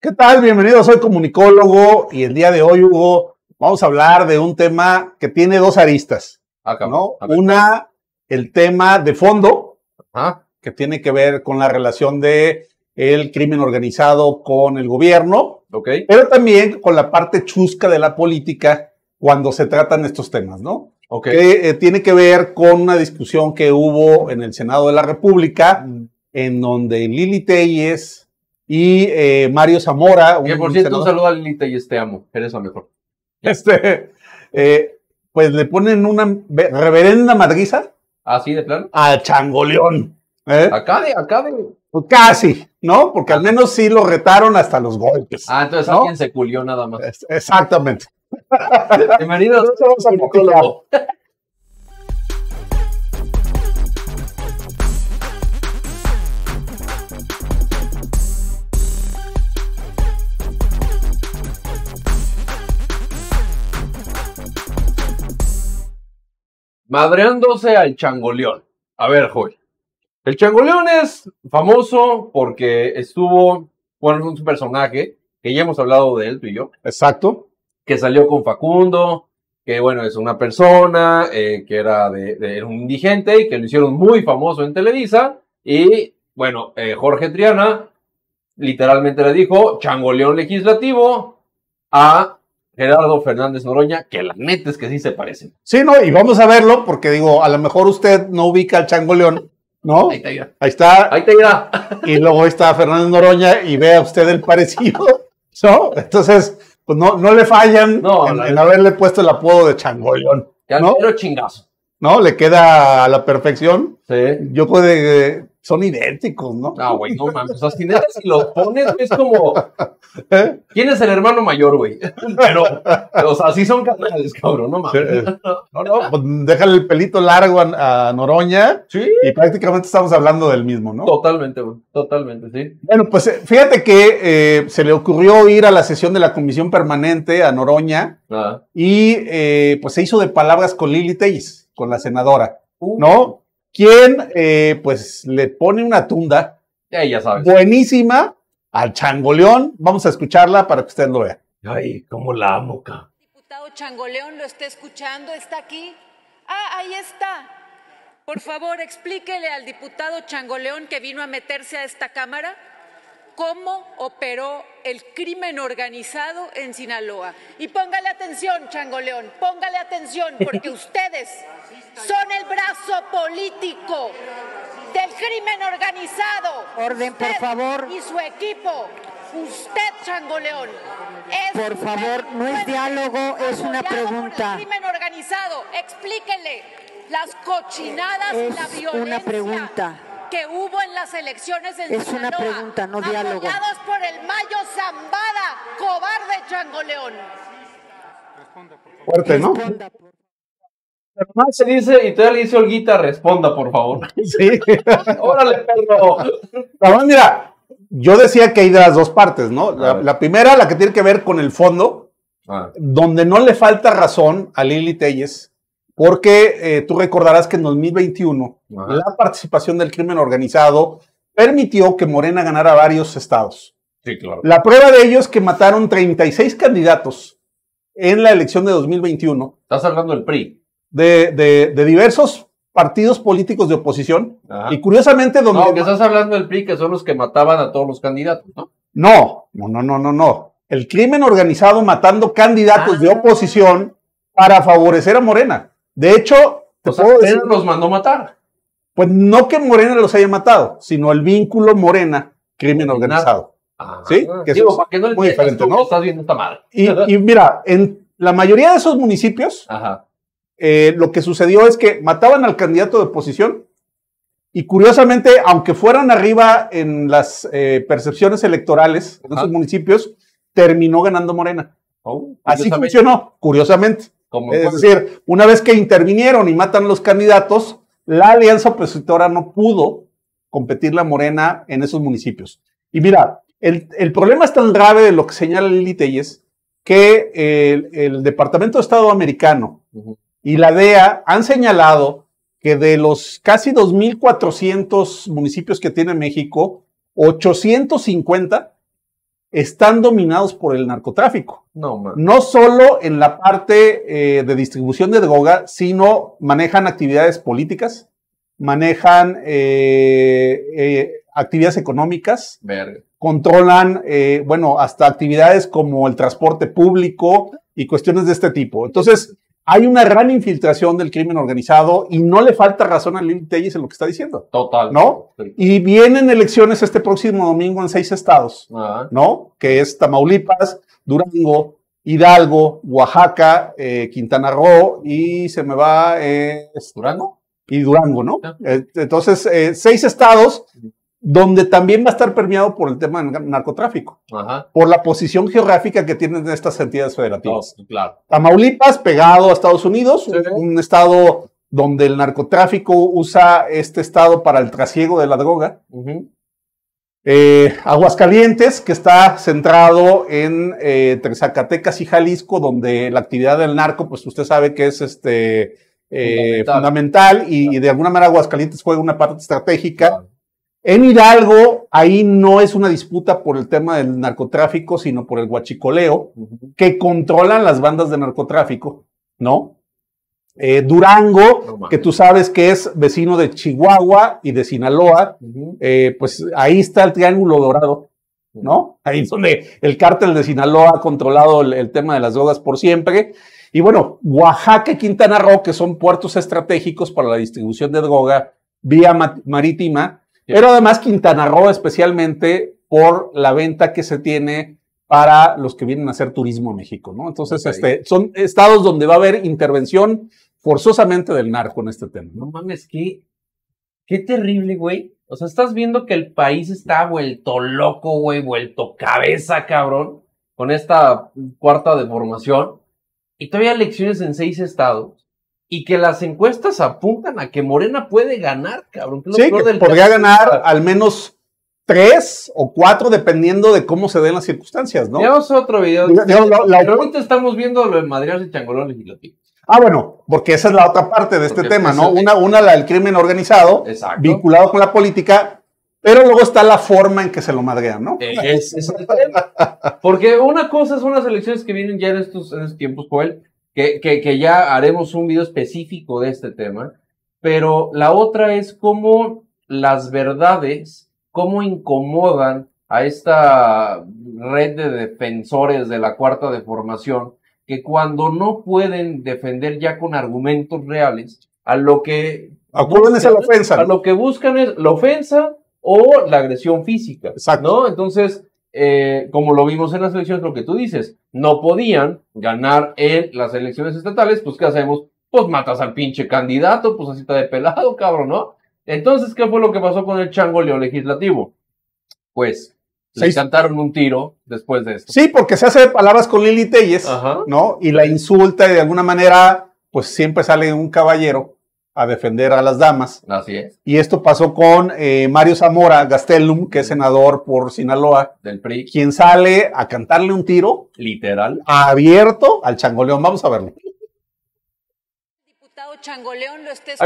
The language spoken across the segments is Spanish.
¿Qué tal? Bienvenido, soy comunicólogo y el día de hoy, Hugo, vamos a hablar de un tema que tiene dos aristas. Acá, ah, ¿no? Una, el tema de fondo, que tiene que ver con la relación de el crimen organizado con el gobierno, okay. pero también con la parte chusca de la política cuando se tratan estos temas, ¿no? Okay. Que eh, tiene que ver con una discusión que hubo en el Senado de la República, mm. en donde Lili Telles y eh, Mario Zamora. Un por cierto, un saludo a Lilita y este amo, eres la mejor. Este, eh, pues le ponen una reverenda madriza. Así ¿Ah, de plano. A Changoleón. ¿eh? Acá de, acá de. Pues casi, ¿no? Porque al ah. menos sí lo retaron hasta los golpes. Ah, entonces alguien se culió nada más. exactamente. Bienvenidos. vamos a madreándose al changoleón. A ver, Jorge. El changoleón es famoso porque estuvo, bueno, es un personaje que ya hemos hablado de él, tú y yo. Exacto. Que salió con Facundo, que bueno, es una persona eh, que era de, era un indigente y que lo hicieron muy famoso en Televisa. Y bueno, eh, Jorge Triana literalmente le dijo changoleón legislativo a Gerardo Fernández Noroña, que la neta es que sí se parecen. Sí, no, y vamos a verlo, porque digo, a lo mejor usted no ubica al Chango León, ¿no? Ahí, está. Ahí está. Ahí te irá. Y luego está Fernández Noroña y vea usted el parecido, ¿no? Entonces, pues no, no le fallan en, haberle puesto el apodo de Chango León. ¿no? Pero chingazo. ¿No? Le queda a la perfección. Sí. Yo puede, son idénticos, ¿no? No, ah, güey, no mames. O sea, si lo pones, es como. ¿Eh? ¿Quién es el hermano mayor, güey? Pero, o sea, sí son canales, cabrón, no mames. Eh. No, no, pues, déjale el pelito largo a, Noroña. Sí. Y prácticamente estamos hablando del mismo, ¿no? Totalmente, güey. Totalmente, sí. Bueno, pues eh, fíjate que se le ocurrió ir a la sesión de la comisión permanente a Noroña. Ah. Y pues se hizo de palabras con Lili Teis, con la senadora, uh. ¿no? quien eh, pues le pone una tunda ya sabes. buenísima al Changoleón. Vamos a escucharla para que usted lo vea. Ay, cómo la amo, El Diputado Changoleón lo está escuchando, está aquí. Ah, ahí está. Por favor, explíquele al diputado Changoleón que vino a meterse a esta Cámara cómo operó el crimen organizado en Sinaloa. Y póngale atención, Chango León, póngale atención, porque ustedes son el brazo político del crimen organizado. Orden, por favor. Y su equipo. Usted, Changoleón. Es por favor, no es diálogo, es una pregunta. El crimen organizado, explíquenle las cochinadas y la violencia. Una pregunta que hubo en las elecciones en es una pregunta, no diálogo. por el Mayo Zambada, cobarde Changoleón. Fuerte, ¿no? se dice, y todavía le dice Olguita, responda, por favor. Sí. Órale, perro. mira, yo decía que hay de las dos partes, ¿no? La, la primera, la que tiene que ver con el fondo, ah. donde no le falta razón a Lili Telles porque eh, tú recordarás que en 2021 la participación del crimen organizado permitió que Morena ganara varios estados. Sí, claro. La prueba de ello es que mataron 36 candidatos en la elección de 2021. Estás hablando del PRI. De, de, diversos partidos políticos de oposición. Y curiosamente, donde. No, que estás hablando del PRI, que son los que mataban a todos los candidatos, ¿no? No, no, no, no, no. El crimen organizado matando candidatos ah. de oposición para favorecer a Morena. De hecho, te los mandó matar. Pues no que Morena los haya matado, sino el vínculo Morena crimen organizado. Ah, ¿Sí? Que muy diferente, ¿no? Estás viendo esta madre. Y, mira, en la mayoría de esos municipios, eh, lo que sucedió es que mataban al candidato de oposición y curiosamente, aunque fueran arriba en las eh, percepciones electorales en esos municipios, terminó ganando Morena. Oh, Así funcionó, curiosamente es decir, una vez que intervinieron y matan los candidatos, la alianza opositora no pudo competir la morena en esos municipios. Y mira, el, problema es tan grave de lo que señala Lili Telles que el, Departamento de Estado americano y la DEA han señalado que de los casi 2.400 municipios que tiene México, 850 están dominados por el narcotráfico. No, solo en la parte eh, de distribución de droga, sino manejan actividades políticas, manejan eh, eh, actividades económicas, controlan, bueno, hasta actividades como el transporte público y cuestiones de este tipo. Entonces, hay una gran infiltración del crimen organizado y no le falta razón a Lili en lo que está diciendo. Total. ¿No? Y vienen elecciones este próximo domingo en seis estados, ¿no? Que es Tamaulipas, Durango, Hidalgo, Oaxaca, eh, Quintana Roo y se me va... Eh, ¿Durango? Y Durango, ¿no? Ah. Eh, entonces, eh, seis estados donde también va a estar permeado por el tema del narcotráfico, por la posición geográfica que tienen estas entidades federativas. claro. Tamaulipas, pegado a Estados Unidos, un, estado donde el narcotráfico usa este estado para el trasiego de la droga. Eh, Aguascalientes, que está centrado en eh, Zacatecas y Jalisco, donde la actividad del narco, pues usted sabe que es este, eh, fundamental. y, de alguna manera Aguascalientes juega una parte estratégica. En Hidalgo, ahí no es una disputa por el tema del narcotráfico, sino por el guachicoleo, que controlan las bandas de narcotráfico, ¿no? Eh, Durango, que tú sabes que es vecino de Chihuahua y de Sinaloa, eh, pues ahí está el Triángulo Dorado, ¿no? Ahí es donde el cártel de Sinaloa ha controlado el, el, tema de las drogas por siempre. Y bueno, Oaxaca y Quintana Roo, que son puertos estratégicos para la distribución de droga vía marítima, pero además Quintana Roo especialmente por la venta que se tiene para los que vienen a hacer turismo a México, ¿no? Entonces, este, son estados donde va a haber intervención forzosamente del narco en este tema. No, mames, qué, qué terrible, güey. O sea, estás viendo que el país está vuelto loco, güey, vuelto cabeza, cabrón, con esta cuarta deformación. Y todavía elecciones en seis estados y que las encuestas apuntan a que Morena puede ganar, cabrón. sí, que del podría ganar al menos tres o cuatro, dependiendo de cómo se den las circunstancias, ¿no? Veamos otro video. la, estamos viendo lo de Madrid y Changolón Legislativo. Ah, bueno, porque esa es la otra parte de este tema, ¿no? Una, una, la crimen organizado, vinculado con la política, pero luego está la forma en que se lo madrean, ¿no? Eh, es, es el tema. Porque una cosa son las elecciones que vienen ya en estos, en estos tiempos, Joel, que, ya haremos un video específico de este tema, pero la otra es cómo las verdades, cómo incomodan a esta red de defensores de la cuarta deformación, que cuando no pueden defender ya con argumentos reales, a lo que... a la ofensa. lo que buscan es la ofensa o la agresión física. Exacto. ¿no? Entonces, eh, como lo vimos en las elecciones, lo que tú dices, no podían ganar en las elecciones estatales, pues ¿qué hacemos? Pues matas al pinche candidato, pues así está de pelado, cabrón, ¿no? Entonces, ¿qué fue lo que pasó con el changoleo legislativo? Pues se cantaron un tiro después de esto. Sí, porque se hace palabras con Lili Telles, ¿no? Y la insulta y de alguna manera, pues siempre sale un caballero a defender a las damas. Así es. Y esto pasó con eh, Mario Zamora Gastelum, que es senador por Sinaloa. Del PRI. Quien sale a cantarle un tiro. Literal. Abierto al changoleón. Vamos a verlo. Diputado changoleón lo estés.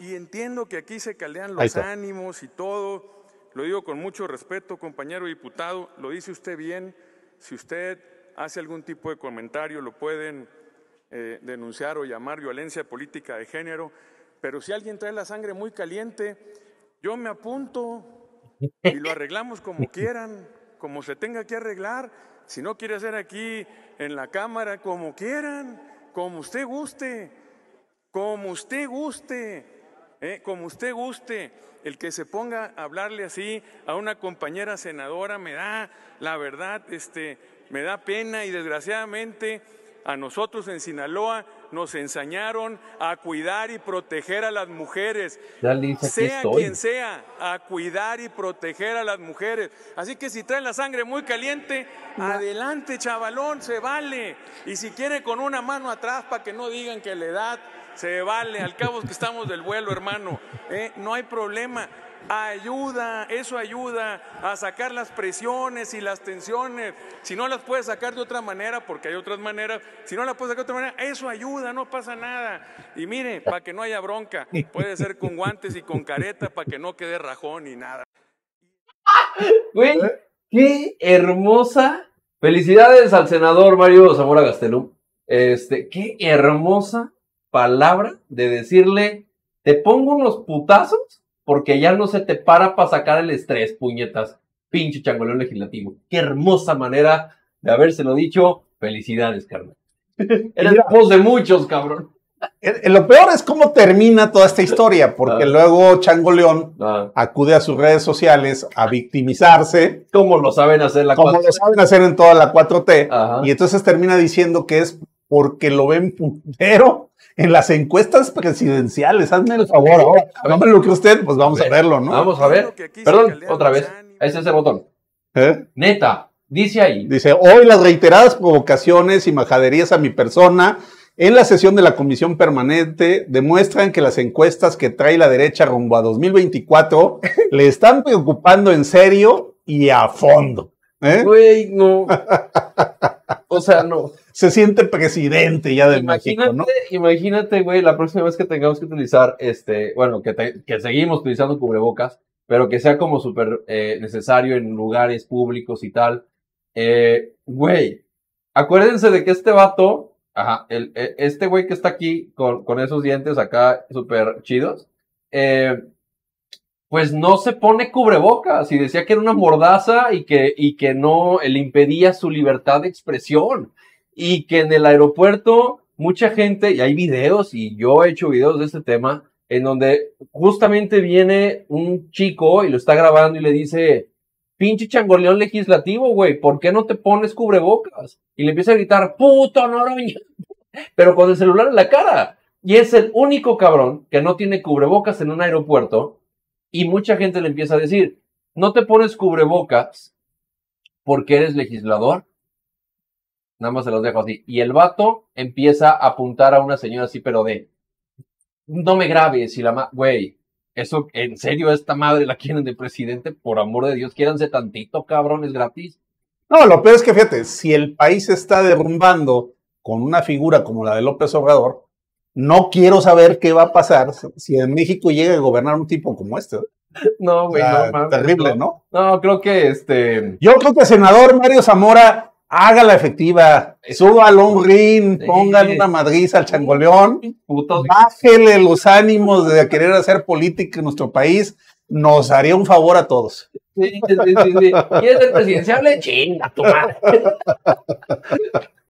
Y entiendo que aquí se caldean los ánimos y todo. Lo digo con mucho respeto, compañero diputado. Lo dice usted bien. Si usted hace algún tipo de comentario, lo pueden eh, denunciar o llamar violencia política de género, pero si alguien trae la sangre muy caliente, yo me apunto y lo arreglamos como quieran, como se tenga que arreglar. Si no quiere hacer aquí en la cámara, como quieran, como usted guste, como usted guste, eh, como usted guste. El que se ponga a hablarle así a una compañera senadora me da, la verdad, este, me da pena y desgraciadamente a nosotros en Sinaloa nos enseñaron a cuidar y proteger a las mujeres, sea quien sea, a cuidar y proteger a las mujeres. Así que si traen la sangre muy caliente, adelante chavalón, se vale. Y si quiere con una mano atrás para que no digan que la edad se vale, al cabo es que estamos del vuelo, hermano, eh, no hay problema ayuda, eso ayuda a sacar las presiones y las tensiones. Si no las puedes sacar de otra manera, porque hay otras maneras, si no las puedes sacar de otra manera, eso ayuda, no pasa nada. Y mire, para que no haya bronca, puede ser con guantes y con careta para que no quede rajón ni nada. Güey, qué hermosa. Felicidades al senador Mario Zamora Gastelum. Este, qué hermosa palabra de decirle, te pongo unos putazos porque ya no se te para para sacar el estrés, puñetas. Pinche changoleón legislativo. Qué hermosa manera de habérselo dicho. Felicidades, Carmen. Eres la voz de muchos, cabrón. Lo peor es cómo termina toda esta historia, porque ah. luego Chango León ah. acude a sus redes sociales a victimizarse. Como lo saben hacer la saben hacer en toda la 4T. Y entonces termina diciendo que es porque lo ven puntero en las encuestas presidenciales. Hazme el favor ahora. lo que usted, pues vamos a, verlo, ¿no? Vamos a ver. Perdón, otra vez. Ahí está ese botón. ¿Eh? Neta, dice ahí. Dice, hoy las reiteradas provocaciones y majaderías a mi persona en la sesión de la comisión permanente demuestran que las encuestas que trae la derecha rumbo a 2024 le están preocupando en serio y a fondo. ¿eh? Güey, no. o sea, no se siente presidente ya de México, ¿no? Imagínate, güey, la próxima vez que tengamos que utilizar, este, bueno, que, seguimos utilizando cubrebocas, pero que sea como súper eh, necesario en lugares públicos y tal. Eh, güey, acuérdense de que este vato, ajá, el, e, este güey que está aquí con, con esos dientes acá súper chidos, eh, pues no se pone cubrebocas y decía que era una mordaza y que, y que no le impedía su libertad de expresión y que en el aeropuerto mucha gente, y hay videos, y yo he hecho videos de este tema, en donde justamente viene un chico y lo está grabando y le dice, pinche changoleón legislativo, güey, ¿por qué no te pones cubrebocas? Y le empieza a gritar, puto Noroña, pero con el celular en la cara. Y es el único cabrón que no tiene cubrebocas en un aeropuerto y mucha gente le empieza a decir, no te pones cubrebocas porque eres legislador, Nada más se los dejo así. Y el vato empieza a apuntar a una señora así, pero de, no me grabes y la güey, eso, en serio, esta madre la quieren de presidente, por amor de Dios, quídense tantito, cabrones es gratis. No, lo peor es que fíjate, si el país se está derrumbando con una figura como la de López Obrador, no quiero saber qué va a pasar si en México llega a gobernar un tipo como este. No, güey, no Terrible, ¿no? No, creo que este. Yo creo que el senador Mario Zamora haga la efectiva, a un ring, pongan una madriza al changoleón, bájele los ánimos de querer hacer política en nuestro país, nos haría un favor a todos. Sí, sí, sí, ¿Quieres Chinga tu madre.